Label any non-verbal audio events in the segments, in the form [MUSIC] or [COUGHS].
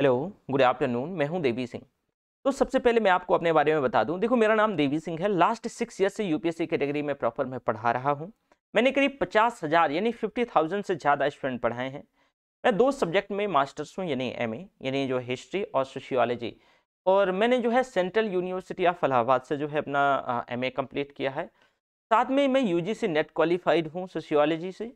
Hello good afternoon मैं हूं देवी सिंह तो सबसे पहले मैं आपको अपने बारे में बता दूं देखो मेरा नाम देवी सिंह है लास्ट सिक्स ईयर से यूपीएससी कैटेगरी में प्रॉपर मैं पढ़ा रहा हूं मैंने करीब पचास हज़ार यानी फिफ्टी थाउजेंड से ज़्यादा स्टूडेंट पढ़ाए हैं मैं दो सब्जेक्ट में मास्टर्स हूँ यानी एम यानी जो हिस्ट्री और सोशियोलॉजी और मैंने जो है सेंट्रल यूनिवर्सिटी ऑफ अलाहाबाद से जो है अपना एम कंप्लीट किया है साथ में मैं यू नेट क्वालिफाइड हूँ सोशियोलॉजी से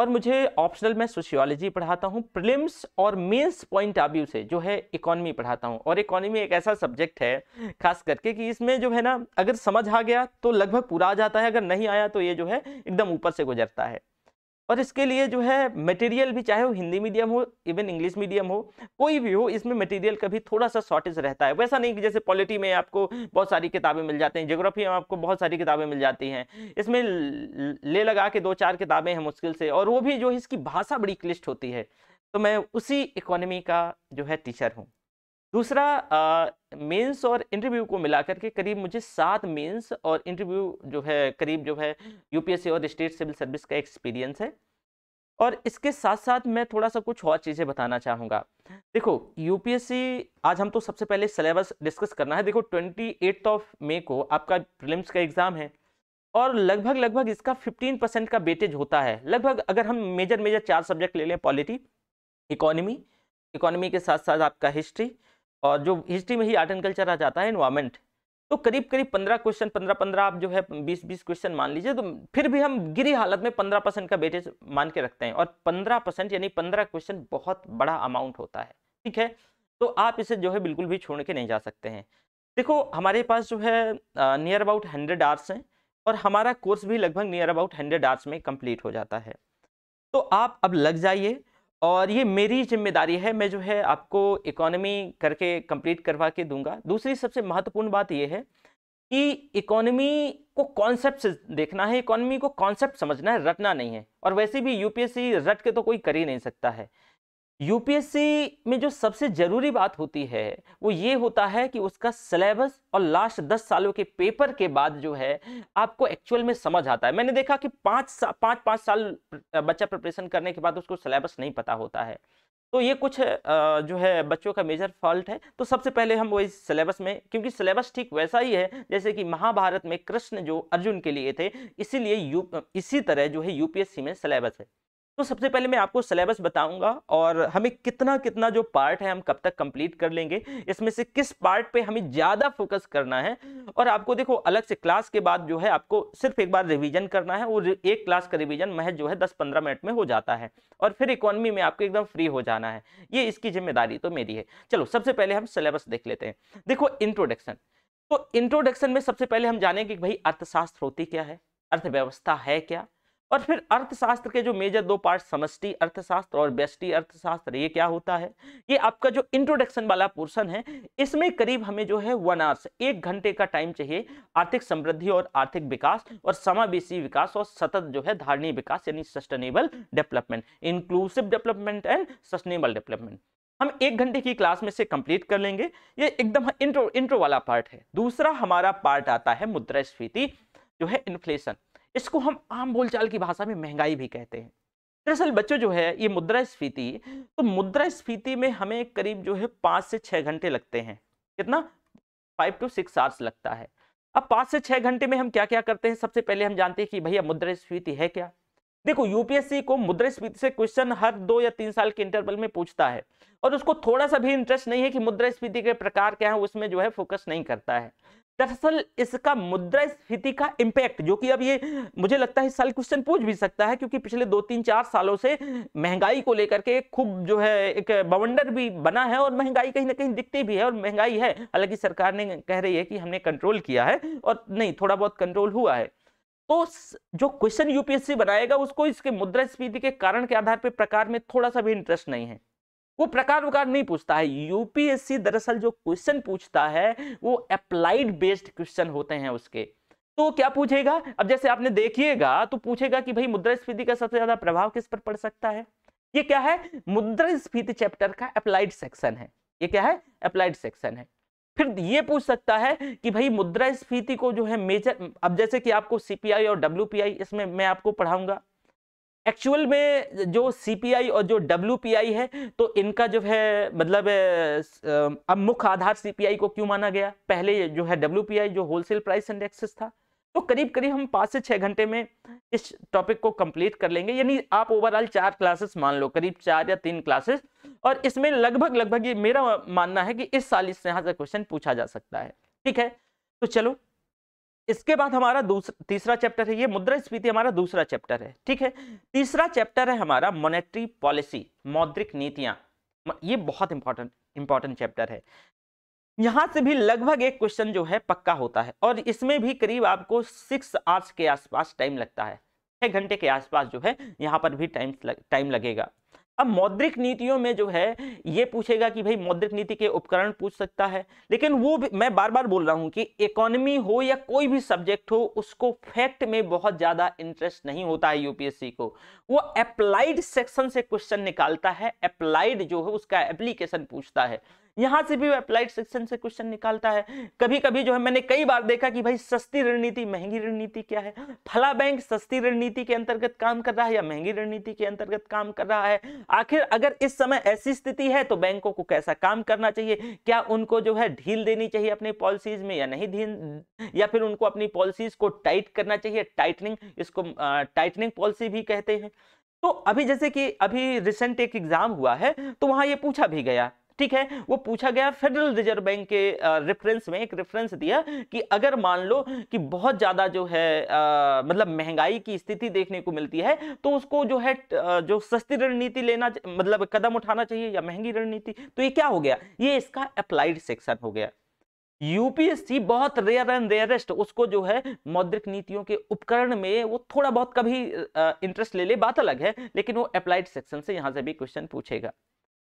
और मुझे ऑप्शनल में सोशियोलॉजी पढ़ाता हूँ प्रिलिम्स और मेंस पॉइंट ऑफ व्यू से जो है इकोनॉमी पढ़ाता हूँ और इकोनॉमी एक ऐसा सब्जेक्ट है खास करके कि इसमें जो है ना अगर समझ आ गया तो लगभग पूरा आ जाता है अगर नहीं आया तो ये जो है एकदम ऊपर से गुजरता है और इसके लिए जो है मटेरियल भी चाहे वो हिंदी मीडियम हो इवन इंग्लिश मीडियम हो कोई भी हो इसमें मटेरियल का भी थोड़ा सा शॉर्टेज रहता है वैसा नहीं कि जैसे पॉलिटी में आपको बहुत सारी किताबें मिल जाती हैं जोग्राफी में आपको बहुत सारी किताबें मिल जाती हैं इसमें ले लगा के दो चार किताबें हैं मुश्किल से और वो भी जो इसकी भाषा बड़ी क्लिष्ट होती है तो मैं उसी इकोनॉमी का जो है टीचर हूँ दूसरा मेंस और इंटरव्यू को मिलाकर के करीब मुझे सात मेंस और इंटरव्यू जो है करीब जो है यूपीएससी और स्टेट सिविल सर्विस का एक्सपीरियंस है और इसके साथ साथ मैं थोड़ा सा कुछ और चीज़ें बताना चाहूँगा देखो यूपीएससी आज हम तो सबसे पहले सिलेबस डिस्कस करना है देखो ट्वेंटी ऑफ मे को आपका प्रिलिम्स का एग्ज़ाम है और लगभग लगभग इसका फिफ्टीन परसेंट का बेटेज होता है लगभग अगर हम मेजर मेजर चार सब्जेक्ट ले लें पॉलिटी इकोनॉमी इकोनॉमी के साथ साथ आपका हिस्ट्री और जो हिस्ट्री में ही आर्ट एंड कल्चर आ जाता है इन्वायरमेंट तो करीब करीब पंद्रह क्वेश्चन पंद्रह पंद्रह आप जो है बीस बीस क्वेश्चन मान लीजिए तो फिर भी हम गिरी हालत में पंद्रह परसेंट का बेटे मान के रखते हैं और पंद्रह परसेंट यानी पंद्रह क्वेश्चन बहुत बड़ा अमाउंट होता है ठीक है तो आप इसे जो है बिल्कुल भी छोड़ के नहीं जा सकते हैं देखो हमारे पास जो है नियर अबाउट हंड्रेड आर्ट्स हैं और हमारा कोर्स भी लगभग नियर अबाउट हंड्रेड आर्ट्स में कम्प्लीट हो जाता है तो आप अब लग जाइए और ये मेरी जिम्मेदारी है मैं जो है आपको इकोनॉमी करके कंप्लीट करवा के दूंगा दूसरी सबसे महत्वपूर्ण बात यह है कि इकोनॉमी को कॉन्सेप्ट से देखना है इकोनॉमी को कॉन्सेप्ट समझना है रटना नहीं है और वैसे भी यूपीएससी रट के तो कोई कर ही नहीं सकता है यूपीएससी में जो सबसे ज़रूरी बात होती है वो ये होता है कि उसका सिलेबस और लास्ट दस सालों के पेपर के बाद जो है आपको एक्चुअल में समझ आता है मैंने देखा कि पाँच सा, पाँच पाँच साल बच्चा प्रिपरेशन करने के बाद उसको सिलेबस नहीं पता होता है तो ये कुछ जो है बच्चों का मेजर फॉल्ट है तो सबसे पहले हम वही सिलेबस में क्योंकि सिलेबस ठीक वैसा ही है जैसे कि महाभारत में कृष्ण जो अर्जुन के लिए थे इसीलिए यू इसी तरह जो है यूपीएससी में सिलेबस है तो सबसे पहले मैं आपको सिलेबस बताऊंगा और हमें कितना कितना जो पार्ट है हम कब तक कंप्लीट कर लेंगे इसमें से किस पार्ट पे हमें ज़्यादा फोकस करना है और आपको देखो अलग से क्लास के बाद जो है आपको सिर्फ एक बार रिवीजन करना है और एक क्लास का रिवीजन महज जो है दस पंद्रह मिनट में हो जाता है और फिर इकोनॉमी में आपको एकदम फ्री हो जाना है ये इसकी जिम्मेदारी तो मेरी है चलो सबसे पहले हम सिलेबस देख लेते हैं देखो इंट्रोडक्शन तो इंट्रोडक्शन में सबसे पहले हम जानेंगे कि भाई अर्थशास्त्र होती क्या है अर्थव्यवस्था है क्या और फिर अर्थशास्त्र के जो मेजर दो पार्ट समष्टि अर्थशास्त्र और व्यष्टि अर्थशास्त्र ये क्या होता है ये आपका जो इंट्रोडक्शन वाला पोर्शन है इसमें करीब हमें जो है वन आवर्स एक घंटे का टाइम चाहिए आर्थिक समृद्धि और आर्थिक विकास और समावेशी विकास और सतत जो है धारणीय विकास यानी sustainable development inclusive development and sustainable development हम एक घंटे की क्लास में से कंप्लीट कर लेंगे ये एकदम इंट्रो इंट्रो वाला पार्ट है दूसरा हमारा पार्ट आता है मुद्रास्फीति जो है इन्फ्लेशन इसको हम आम बोलचाल की भाषा में महंगाई भी कहते हैं दरअसल बच्चों जो है ये मुद्रास्फीति तो मुद्रास्फीति में हमें करीब जो है पाँच से छः घंटे लगते हैं कितना फाइव टू सिक्स आवर्स लगता है अब पाँच से छः घंटे में हम क्या क्या करते हैं सबसे पहले हम जानते हैं कि भैया मुद्रास्फीति है क्या देखो यूपीएससी को मुद्रास्फीति से क्वेश्चन हर दो या तीन साल के इंटरवल में पूछता है और उसको थोड़ा सा भी इंटरेस्ट नहीं है कि मुद्रास्फीति के प्रकार क्या है उसमें जो है फोकस नहीं करता है दरअसल इसका मुद्रास्फीति का इम्पैक्ट जो कि अब ये मुझे लगता है साल क्वेश्चन पूछ भी सकता है क्योंकि पिछले दो तीन चार सालों से महंगाई को लेकर के खूब जो है एक बवंडर भी बना है और महंगाई कहीं ना कहीं दिखती भी है और महंगाई है हालांकि सरकार ने कह रही है कि हमने कंट्रोल किया है और नहीं थोड़ा बहुत कंट्रोल हुआ है तो जो क्वेश्चन यूपीएससी बनाएगा उसको इसके मुद्रास्फीति के कारण के आधार पर प्रकार में थोड़ा सा भी इंटरेस्ट नहीं है वो प्रकार वकार नहीं पूछता है यूपीएससी दरअसल जो क्वेश्चन पूछता है वो अप्लाइड बेस्ड क्वेश्चन होते हैं उसके तो क्या पूछेगा अब जैसे आपने देखिएगा तो पूछेगा कि भाई मुद्रास्फीति का सबसे ज्यादा प्रभाव किस पर पड़ सकता है ये क्या है मुद्रास्फीति चैप्टर का अप्लाइड सेक्शन है ये क्या है अप्लाइड सेक्शन है फिर ये पूछ सकता है कि भाई मुद्रास्फीति को जो है मेजर अब जैसे कि आपको सीपीआई और डब्ल्यू इसमें मैं आपको पढ़ाऊंगा एक्चुअल में जो सी और जो डब्ल्यू है तो इनका जो है मतलब अब मुख्य आधार सी को क्यों माना गया पहले जो है डब्ल्यू जो होलसेल प्राइस इंडेक्सेस था तो करीब करीब हम पाँच से छः घंटे में इस टॉपिक को कंप्लीट कर लेंगे यानी आप ओवरऑल चार क्लासेस मान लो करीब चार या तीन क्लासेस और इसमें लगभग लगभग ये मेरा मानना है कि इस साल इससे यहाँ से क्वेश्चन पूछा जा सकता है ठीक है तो चलो इसके बाद हमारा दूसरा तीसरा चैप्टर है ये स्फीति हमारा दूसरा चैप्टर है ठीक है तीसरा चैप्टर है हमारा मॉनेटरी पॉलिसी मौद्रिक नीतियां ये बहुत इंपॉर्टेंट इंपॉर्टेंट चैप्टर है यहां से भी लगभग एक क्वेश्चन जो है पक्का होता है और इसमें भी करीब आपको सिक्स आवर्स के आसपास टाइम लगता है छह घंटे के आसपास जो है यहाँ पर भी टाइम लग, टाइम लगेगा अब मौद्रिक नीतियों में जो है ये पूछेगा कि भाई मौद्रिक नीति के उपकरण पूछ सकता है लेकिन वो भी, मैं बार बार बोल रहा हूं कि इकोनॉमी हो या कोई भी सब्जेक्ट हो उसको फैक्ट में बहुत ज्यादा इंटरेस्ट नहीं होता है यूपीएससी को वो अप्लाइड सेक्शन से क्वेश्चन निकालता है अप्लाइड जो है उसका एप्लीकेशन पूछता है यहाँ से भी अप्लाइड सेक्शन से क्वेश्चन निकालता है कभी कभी जो है मैंने कई बार देखा कि भाई सस्ती रणनीति महंगी रणनीति क्या है फला बैंक सस्ती रणनीति के अंतर्गत काम कर रहा है या महंगी रणनीति के अंतर्गत काम कर रहा है आखिर अगर इस समय ऐसी स्थिति है तो बैंकों को कैसा काम करना चाहिए क्या उनको जो है ढील देनी चाहिए अपनी पॉलिसीज में या नहीं ढील या फिर उनको अपनी पॉलिसीज को टाइट करना चाहिए टाइटनिंग इसको टाइटनिंग पॉलिसी भी कहते हैं तो अभी जैसे कि अभी रिसेंट एक एग्जाम हुआ है तो वहां ये पूछा भी गया ठीक है वो पूछा गया फेडरल रिजर्व बैंक के रेफरेंस में एक रेफरेंस दिया कि अगर मान लो कि बहुत ज़्यादा जो है आ, मतलब महंगाई की स्थिति देखने को मिलती है तो उसको जो है जो सस्ती रणनीति लेना मतलब कदम उठाना चाहिए या महंगी रणनीति तो ये क्या हो गया ये इसका अप्लाइड सेक्शन हो गया यूपीएससी बहुत रेयर एंड रेयरेस्ट उसको जो है मौद्रिक नीतियों के उपकरण में वो थोड़ा बहुत कभी इंटरेस्ट ले ले बात अलग है लेकिन वो अप्लाइड सेक्शन से यहां से भी क्वेश्चन पूछेगा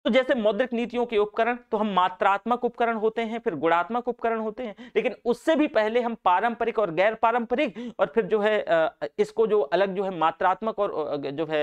तो जैसे मौद्रिक नीतियों के उपकरण तो हम मात्रात्मक उपकरण होते हैं फिर गुणात्मक उपकरण होते हैं लेकिन उससे भी पहले हम पारंपरिक और गैर पारंपरिक और फिर जो है इसको जो अलग जो है मात्रात्मक और जो है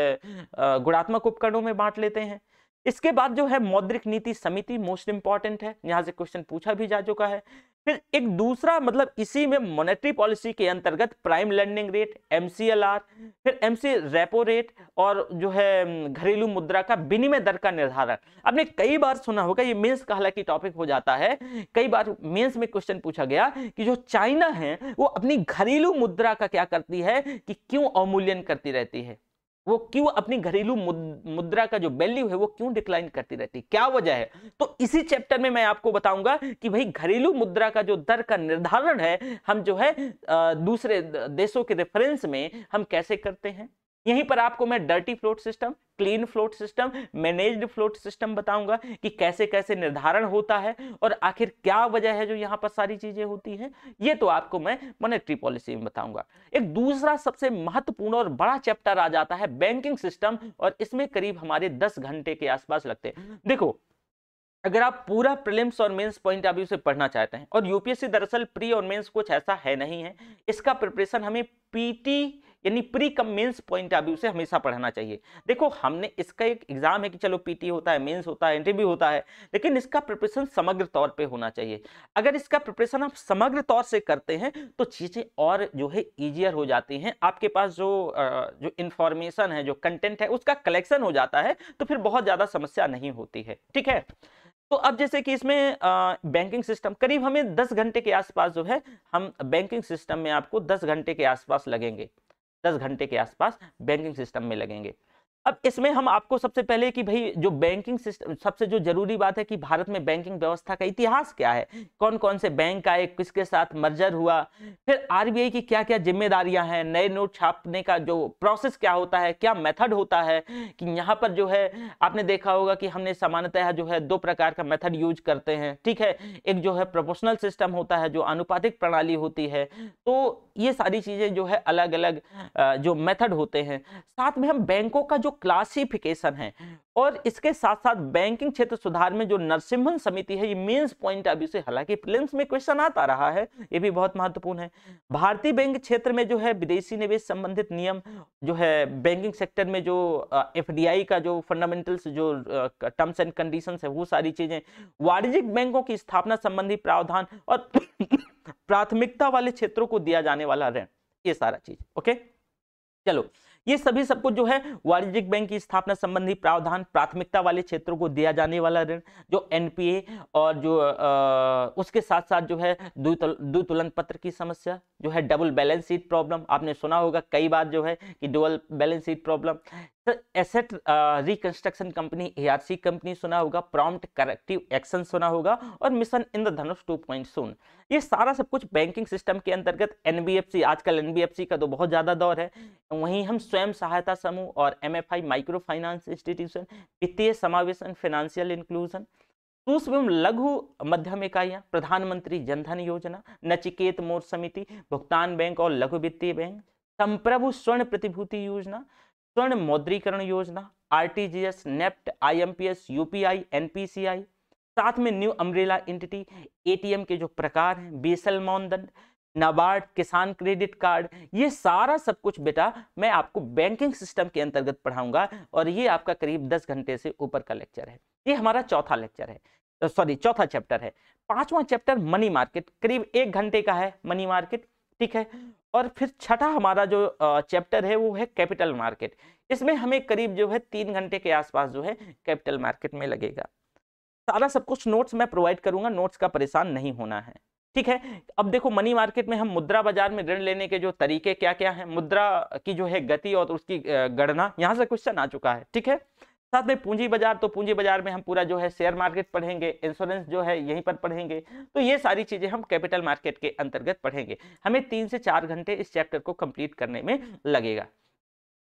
गुणात्मक उपकरणों में बांट लेते हैं इसके बाद जो है मौद्रिक नीति समिति मोस्ट इंपॉर्टेंट है यहां से क्वेश्चन पूछा भी जा चुका है फिर एक दूसरा मतलब इसी में मॉनेटरी पॉलिसी के अंतर्गत प्राइम लैंडिंग रेट एमसीएलआर फिर एमसी रेपो रेट और जो है घरेलू मुद्रा का विनिमय दर का निर्धारण आपने कई बार सुना होगा ये मेंस का हालांकि टॉपिक हो जाता है कई बार मेंस में क्वेश्चन पूछा गया कि जो चाइना है वो अपनी घरेलू मुद्रा का क्या करती है कि क्यों अवमूल्यन करती रहती है वो क्यों अपनी घरेलू मुद्रा का जो वैल्यू है वो क्यों डिक्लाइन करती रहती है क्या वजह है तो इसी चैप्टर में मैं आपको बताऊंगा कि भाई घरेलू मुद्रा का जो दर का निर्धारण है हम जो है दूसरे देशों के रेफरेंस में हम कैसे करते हैं यहीं पर आपको मैं dirty float system clean float system managed float system बताऊंगा कि कैसे कैसे निर्धारण होता है और आखिर क्या वजह है जो यहाँ पर सारी चीजें होती हैं ये तो आपको मैं मॉनेटरी पॉलिसी में बताऊंगा एक दूसरा सबसे महत्वपूर्ण और बड़ा चैप्टर आ जाता है बैंकिंग सिस्टम और इसमें करीब हमारे दस घंटे के आसपास लगते हैं देखो अगर आप पूरा प्रीलिम्स और मेंस पॉइंट ऑफ व्यू से पढ़ना चाहते हैं और यूपीएससी दरअसल प्री और मेंस कुछ ऐसा है नहीं है इसका प्रिपरेशन हमें पीटी यानी pre mains point of view से हमेशा पढ़ना चाहिए देखो हमने इसका एक एग्जाम है कि चलो पीटी होता है मेन्स होता है इंटरव्यू होता है लेकिन इसका प्रिपरेशन समग्र तौर पर होना चाहिए अगर इसका प्रिपरेशन आप समग्र तौर से करते हैं तो चीज़ें और जो है ईजियर हो जाती हैं आपके पास जो जो इन्फॉर्मेशन है जो कंटेंट है उसका कलेक्शन हो जाता है तो फिर बहुत ज़्यादा समस्या नहीं होती है ठीक है तो अब जैसे कि इसमें बैंकिंग सिस्टम करीब हमें 10 घंटे के आसपास जो है हम बैंकिंग सिस्टम में आपको 10 घंटे के आसपास लगेंगे दस घंटे के आसपास बैंकिंग सिस्टम में लगेंगे अब इसमें हम आपको सबसे पहले कि भाई जो बैंकिंग सिस्टम सबसे जो जरूरी बात है कि भारत में बैंकिंग व्यवस्था का इतिहास क्या है कौन कौन से बैंक आए किसके साथ मर्जर हुआ फिर आरबीआई की क्या क्या जिम्मेदारियां हैं नए नोट छापने का जो प्रोसेस क्या होता है क्या मेथड होता है कि यहाँ पर जो है आपने देखा होगा कि हमने सामान्यतः जो है दो प्रकार का मेथड यूज करते हैं ठीक है एक जो है प्रोपोर्शनल सिस्टम होता है जो अनुपातिक प्रणाली होती है तो ये सारी चीज़ें जो है अलग अलग जो मेथड होते हैं साथ में हम बैंकों का जो क्लासिफिकेशन है और इसके साथ साथ बैंकिंग क्षेत्र सुधार में जो नरसिम्हन समिति है ये मेंस पॉइंट अभी से हालांकि प्रिलिम्स में क्वेश्चन आता रहा है ये भी बहुत महत्वपूर्ण है भारतीय बैंक क्षेत्र में जो है विदेशी निवेश संबंधित नियम जो है बैंकिंग सेक्टर में जो एफ का जो फंडामेंटल्स जो टर्म्स एंड कंडीशन है वो सारी चीजें वाणिज्यिक बैंकों की स्थापना संबंधी प्रावधान और [COUGHS] प्राथमिकता वाले क्षेत्रों को दिया जाने वाला ऋण ये सारा चीज ओके चलो ये सभी सब कुछ जो है वाणिज्यिक बैंक की स्थापना संबंधी प्रावधान प्राथमिकता वाले क्षेत्रों को दिया जाने वाला ऋण जो एनपीए और जो आ, उसके साथ साथ जो है द्वितुलन पत्र की समस्या जो है डबल बैलेंस शीट प्रॉब्लम आपने सुना होगा कई बार जो है कि double balance sheet problem sir asset reconstruction company ARC company सुना होगा प्रॉम्प्ट करेक्टिव एक्शन सुना होगा और mission Indradhanush the two point सुन ये सारा सब कुछ बैंकिंग सिस्टम के अंतर्गत एनबीएफसी आजकल एनबीएफसी का तो बहुत ज़्यादा दौर है वहीं हम स्वयं सहायता समूह और एमएफआई माइक्रो फाइनेंस इंस्टीट्यूशन वित्तीय समावेशन फाइनेंशियल इंक्लूजन सूक्ष्म लघु मध्यम इकाइयाँ प्रधानमंत्री जनधन योजना नचिकेत मोर समिति भुगतान बैंक और लघु वित्तीय बैंक संप्रभु स्वर्ण प्रतिभूति योजना स्वर्ण मौद्रीकरण योजना RTGS NEFT IMPS UPI NPCI साथ में न्यू अम्ब्रेला एंटिटी एटीएम के जो प्रकार हैं बीएसएल मानदंड नाबार्ड किसान क्रेडिट कार्ड ये सारा सब कुछ बेटा मैं आपको बैंकिंग सिस्टम के अंतर्गत पढ़ाऊंगा और ये आपका करीब दस घंटे से ऊपर का लेक्चर है ये हमारा चौथा लेक्चर है तो सॉरी चौथा चैप्टर है पांचवा चैप्टर मनी मार्केट करीब एक घंटे का है मनी मार्केट ठीक है और फिर छठा हमारा जो चैप्टर है वो है कैपिटल मार्केट इसमें हमें करीब जो है तीन घंटे के आसपास जो है कैपिटल मार्केट में लगेगा सारा सब कुछ नोट्स मैं प्रोवाइड करूंगा नोट्स का परेशान नहीं होना है ठीक है अब देखो मनी मार्केट में हम मुद्रा बाजार में ऋण लेने के जो तरीके क्या क्या हैं मुद्रा की जो है गति और उसकी गणना यहाँ से क्वेश्चन आ चुका है ठीक है साथ में पूंजी बाजार तो पूंजी बाजार में हम पूरा जो है शेयर मार्केट पढ़ेंगे इंश्योरेंस जो है यहीं पर पढ़ेंगे तो ये सारी चीज़ें हम कैपिटल मार्केट के अंतर्गत पढ़ेंगे हमें तीन से चार घंटे इस चैप्टर को कंप्लीट करने में लगेगा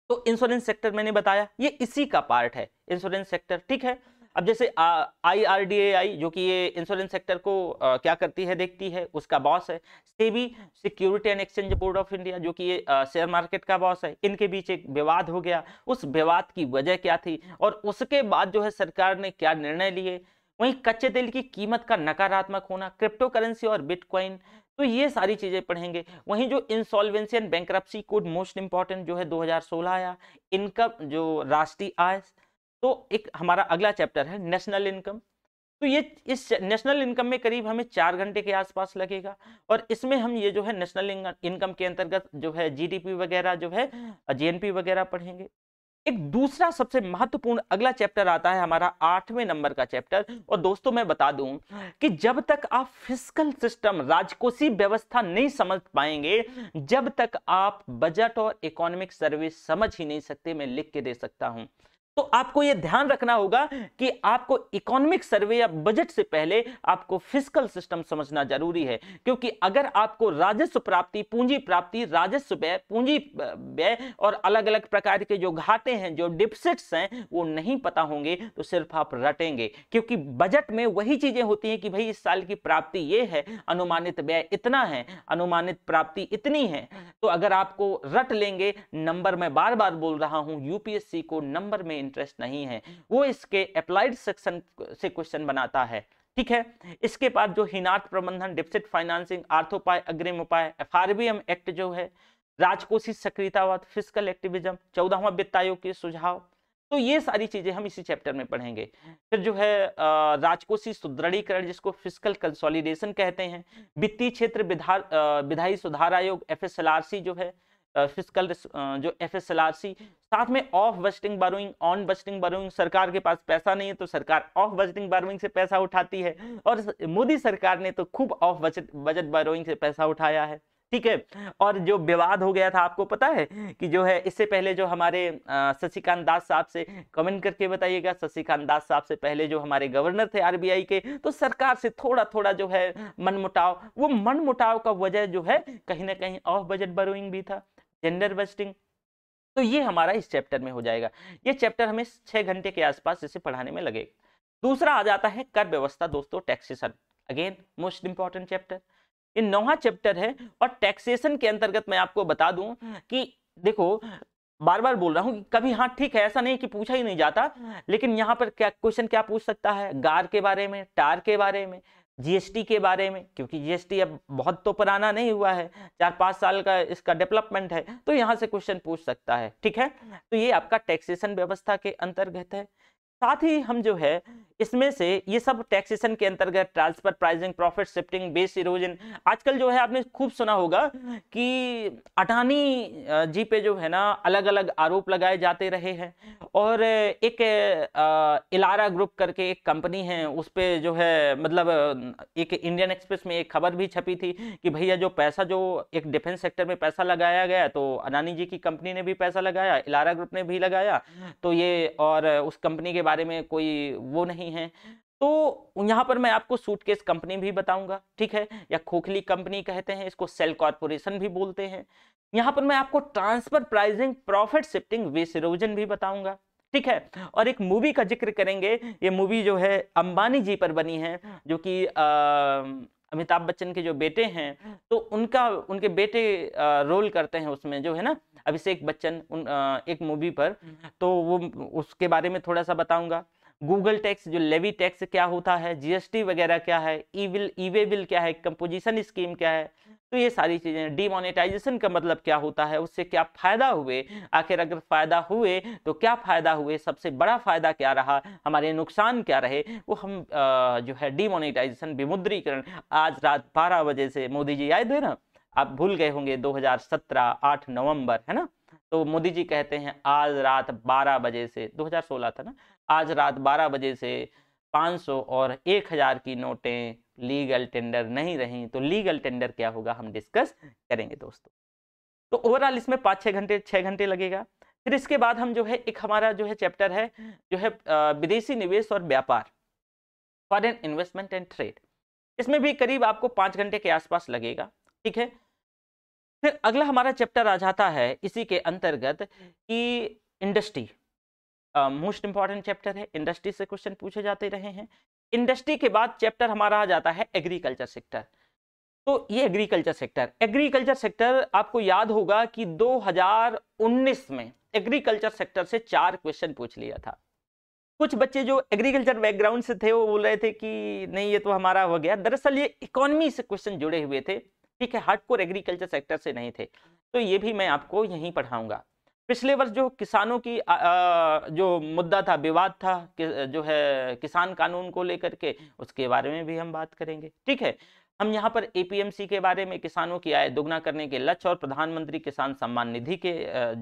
तो इंश्योरेंस सेक्टर मैंने बताया ये इसी का पार्ट है इंश्योरेंस सेक्टर ठीक है अब जैसे आई आर डी ए आई जो कि ये इंश्योरेंस सेक्टर को आ, क्या करती है देखती है उसका बॉस है SEBI security and exchange board of India जो कि ये शेयर मार्केट का बॉस है इनके बीच एक विवाद हो गया उस विवाद की वजह क्या थी और उसके बाद जो है सरकार ने क्या निर्णय लिए वहीं कच्चे तेल की कीमत का नकारात्मक होना क्रिप्टो करेंसी और बिटकॉइन तो ये सारी चीज़ें पढ़ेंगे वहीं जो insolvency and bankruptcy code most important जो है 2016 आया इनकम जो राष्ट्रीय आय तो एक हमारा अगला चैप्टर है नेशनल इनकम तो ये इस नेशनल इनकम में करीब हमें चार घंटे के आसपास लगेगा और इसमें हम ये जो है नेशनल इनकम के अंतर्गत जो है जीडीपी वगैरह जो है जीएनपी वगैरह पढ़ेंगे एक दूसरा सबसे महत्वपूर्ण अगला चैप्टर आता है हमारा आठवें नंबर का चैप्टर और दोस्तों मैं बता दूं कि जब तक आप फिजिकल सिस्टम राजकोषीय व्यवस्था नहीं समझ पाएंगे जब तक आप बजट और इकोनॉमिक सर्विस समझ ही नहीं सकते मैं लिख के दे सकता हूं तो आपको यह ध्यान रखना होगा कि आपको इकोनॉमिक सर्वे या बजट से पहले आपको फिजिकल सिस्टम समझना जरूरी है क्योंकि अगर आपको राजस्व प्राप्ति पूंजी प्राप्ति राजस्व व्यय पूंजी व्यय और अलग अलग प्रकार के जो घाटे हैं जो डिपसिट्स हैं वो नहीं पता होंगे तो सिर्फ आप रटेंगे क्योंकि बजट में वही चीजें होती हैं कि भाई इस साल की प्राप्ति ये है अनुमानित व्यय इतना है अनुमानित प्राप्ति इतनी है तो अगर आपको रट लेंगे नंबर मैं बार बार बोल रहा हूं यूपीएससी को नंबर में इंटरेस्ट नहीं है हम्म। वो इसके अप्लाइड सेक्शन से क्वेश्चन बनाता है ठीक है इसके बाद जो हिनाथ प्रबंधन डिप्सिट फाइनेंसिंग आर्थोपाय अग्रिम उपाय एफ एक्ट जो है राजकोषी सक्रियतावाद फिजिकल एक्टिविज्म चौदहवा वित्त आयोग के सुझाव तो ये सारी चीजें हम इसी चैप्टर में पढ़ेंगे फिर जो है राजकोषीय सुदृढ़ीकरण जिसको फिजिकल कंसोलिडेशन कहते हैं वित्तीय क्षेत्र विधार विधायी सुधार आयोग एफ जो है फिजिकल जो F S L R C साथ में off budgeting borrowing on budgeting borrowing सरकार के पास पैसा नहीं है तो सरकार ऑफ बजटिंग बारोइंग से पैसा उठाती है और मोदी सरकार ने तो खूब ऑफ बजट बजट बारोइंग से पैसा उठाया है ठीक है और जो विवाद हो गया था आपको पता है कि जो है इससे पहले जो हमारे शशिकांत दास साहब से कमेंट करके बताइएगा शशिकांत दास साहब से पहले जो हमारे गवर्नर थे आरबीआई के तो सरकार से थोड़ा थोड़ा जो है मनमुटाव वो मनमुटाव का वजह जो है कहीं ना कहीं ऑफ बजट बरोइंग भी था जेंडर बस्टिंग तो ये हमारा इस चैप्टर में हो जाएगा ये चैप्टर हमें छः घंटे के आसपास इसे पढ़ाने में लगेगा दूसरा आ जाता है कर व्यवस्था दोस्तों taxation again most important chapter ये नौवा चैप्टर है और टैक्सेशन के अंतर्गत मैं आपको बता दूं कि देखो बार बार बोल रहा हूँ कभी हाँ ठीक है ऐसा नहीं कि पूछा ही नहीं जाता लेकिन यहाँ पर क्या क्वेश्चन क्या पूछ सकता है गार के बारे में टार के बारे में जीएसटी के बारे में क्योंकि जीएसटी अब बहुत तो पुराना नहीं हुआ है चार पाँच साल का इसका डेवलपमेंट है तो यहाँ से क्वेश्चन पूछ सकता है ठीक है हाँ। तो ये आपका टैक्सेशन व्यवस्था के अंतर्गत है साथ ही हम जो है इसमें से ये सब टैक्सेशन के अंतर्गत transfer pricing profit shifting base erosion आजकल जो है आपने खूब सुना होगा कि अडानी जी पे जो है ना अलग अलग आरोप लगाए जाते रहे हैं और एक इलारा ग्रुप करके एक कंपनी है उस पर जो है मतलब एक इंडियन एक्सप्रेस में एक खबर भी छपी थी कि भैया जो पैसा जो एक डिफेंस सेक्टर में पैसा लगाया गया तो अडानी जी की कंपनी ने भी पैसा लगाया इलारा ग्रुप ने भी लगाया तो ये और उस कंपनी के बारे बारे में कोई वो नहीं है तो यहाँ पर मैं आपको सूटकेस कंपनी भी बताऊंगा ठीक है या खोखली कंपनी कहते हैं इसको सेल कॉरपोरेशन भी बोलते हैं यहाँ पर मैं आपको ट्रांसफर प्राइजिंग प्रॉफिट शिफ्टिंग वेस्ट इरोजन भी बताऊंगा ठीक है और एक मूवी का जिक्र करेंगे ये मूवी जो है अंबानी जी पर बनी है जो कि अमिताभ बच्चन के जो बेटे हैं हाँ। तो उनका उनके बेटे रोल करते हैं उसमें जो है ना अभिषेक बच्चन उन एक मूवी पर हाँ। तो वो उसके बारे में थोड़ा सा बताऊंगा गूगल टैक्स जो लेवी टैक्स क्या होता है जीएसटी वगैरह क्या है ई बिल ई वे बिल क्या है कंपोजिशन स्कीम क्या है तो ये सारी चीज़ें डिमोनिटाइजेशन का मतलब क्या होता है उससे क्या फ़ायदा हुए आखिर अगर फ़ायदा हुए तो क्या फ़ायदा हुए सबसे बड़ा फ़ायदा क्या रहा हमारे नुकसान क्या रहे वो हम आ, जो है डिमोनिटाइजेशन विमुद्रीकरण आज रात बारह बजे से मोदी जी आए थे ना आप भूल गए होंगे 2017 8 नवंबर है ना तो मोदी जी कहते हैं आज रात 12 बजे से 2016 था ना आज रात 12 बजे से 500 और 1000 की नोटें लीगल टेंडर नहीं रहीं तो लीगल टेंडर क्या होगा हम डिस्कस करेंगे दोस्तों तो ओवरऑल इसमें पाँच छः घंटे छः घंटे लगेगा फिर इसके बाद हम जो है एक हमारा जो है चैप्टर है जो है विदेशी निवेश और व्यापार फॉरन इन्वेस्टमेंट एंड ट्रेड इसमें भी करीब आपको पाँच घंटे के आसपास लगेगा ठीक है फिर अगला हमारा चैप्टर आ जाता है इसी के अंतर्गत कि इंडस्ट्री मोस्ट इंपॉर्टेंट चैप्टर है इंडस्ट्री से क्वेश्चन पूछे जाते रहे हैं इंडस्ट्री के बाद चैप्टर हमारा आ जाता है एग्रीकल्चर सेक्टर तो ये एग्रीकल्चर सेक्टर एग्रीकल्चर सेक्टर आपको याद होगा कि 2019 में एग्रीकल्चर सेक्टर से चार क्वेश्चन पूछ लिया था कुछ बच्चे जो एग्रीकल्चर बैकग्राउंड से थे वो बोल रहे थे कि नहीं ये तो हमारा हो गया दरअसल ये इकोनॉमी से क्वेश्चन जुड़े हुए थे ठीक है हार्डकोर एग्रीकल्चर सेक्टर से नहीं थे तो ये भी मैं आपको यहीं पढ़ाऊंगा पिछले वर्ष जो किसानों की जो मुद्दा था विवाद था कि, जो है किसान कानून को लेकर के उसके बारे में भी हम बात करेंगे ठीक है हम यहाँ पर एपीएमसी के बारे में किसानों की आय दोगुना करने के लक्ष्य और प्रधानमंत्री किसान सम्मान निधि के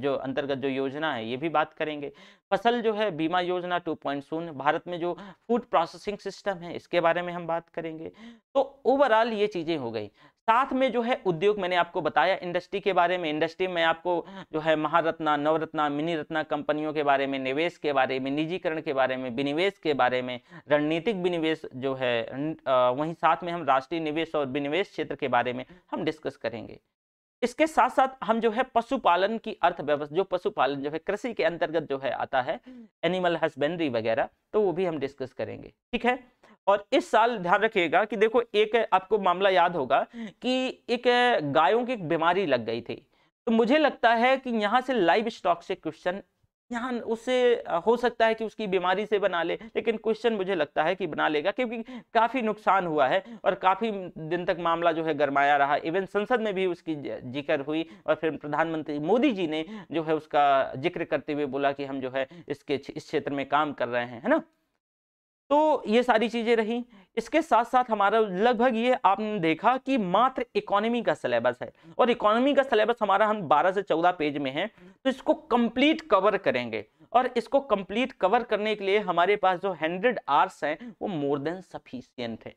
जो अंतर्गत जो योजना है ये भी बात करेंगे फसल जो है बीमा योजना टू पॉइंट शून्य भारत में जो फूड प्रोसेसिंग सिस्टम है इसके बारे में हम बात करेंगे तो ओवरऑल ये चीज़ें हो गई साथ में जो है उद्योग मैंने आपको बताया इंडस्ट्री के बारे में इंडस्ट्री में आपको जो है महारत्ना नवरत्ना मिनी रत्ना कंपनियों के बारे में निवेश के बारे में निजीकरण के बारे में विनिवेश के बारे में रणनीतिक विनिवेश जो है वहीं साथ में हम राष्ट्रीय निवेश और विनिवेश क्षेत्र के बारे में हम डिस्कस करेंगे इसके साथ साथ हम जो है पशुपालन की अर्थव्यवस्था जो पशुपालन जो है कृषि के अंतर्गत जो है आता है एनिमल हस्बेंड्री वगैरह तो वो भी हम डिस्कस करेंगे ठीक है और इस साल ध्यान रखिएगा कि देखो एक आपको मामला याद होगा कि एक गायों की एक बीमारी लग गई थी तो मुझे लगता है कि यहाँ से लाइव स्टॉक से क्वेश्चन यहाँ उससे हो सकता है कि उसकी बीमारी से बना ले लेकिन क्वेश्चन मुझे लगता है कि बना लेगा क्योंकि काफ़ी नुकसान हुआ है और काफ़ी दिन तक मामला जो है गरमाया रहा इवन संसद में भी उसकी जिक्र हुई और फिर प्रधानमंत्री मोदी जी ने जो है उसका जिक्र करते हुए बोला कि हम जो है इसके इस क्षेत्र में काम कर रहे हैं है ना तो ये सारी चीज़ें रही इसके साथ साथ हमारा लगभग ये आपने देखा कि मात्र इकोनॉमी का सिलेबस है और इकोनॉमी का सिलेबस हमारा हम 12 से 14 पेज में है तो इसको कंप्लीट कवर करेंगे और इसको कंप्लीट कवर करने के लिए हमारे पास जो 100 आर्स हैं वो मोर देन सफिशियंट है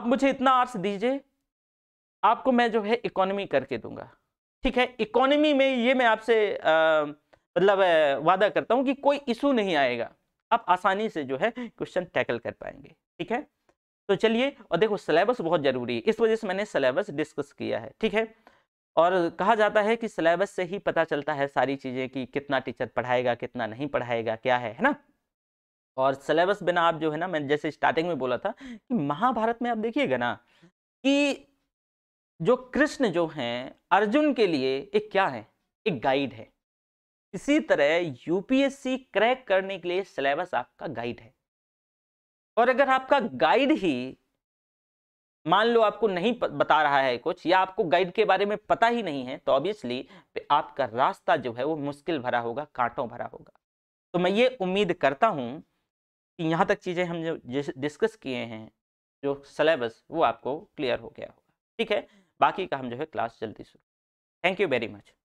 आप मुझे इतना आर्स दीजिए आपको मैं जो है इकोनॉमी करके दूंगा ठीक है इकोनॉमी में ये मैं आपसे मतलब वादा करता हूँ कि कोई इशू नहीं आएगा आप आसानी से जो है क्वेश्चन टैकल कर पाएंगे ठीक है तो चलिए और देखो सिलेबस बहुत ज़रूरी है इस वजह से मैंने सिलेबस डिस्कस किया है ठीक है और कहा जाता है कि सिलेबस से ही पता चलता है सारी चीज़ें कि कितना टीचर पढ़ाएगा कितना नहीं पढ़ाएगा क्या है है ना और सिलेबस बिना आप जो है ना मैंने जैसे स्टार्टिंग में बोला था कि महाभारत में आप देखिएगा ना कि जो कृष्ण जो हैं अर्जुन के लिए एक क्या है एक गाइड है इसी तरह यूपीएससी क्रैक करने के लिए सिलेबस आपका गाइड है और अगर आपका गाइड ही मान लो आपको नहीं बता रहा है कुछ या आपको गाइड के बारे में पता ही नहीं है तो ऑब्वियसली आपका रास्ता जो है वो मुश्किल भरा होगा कांटों भरा होगा तो मैं ये उम्मीद करता हूँ कि यहाँ तक चीज़ें हम जो डिस्कस किए हैं जो सिलेबस वो आपको क्लियर हो गया होगा ठीक है बाकी का हम जो है क्लास जल्दी शुरू थैंक यू वेरी मच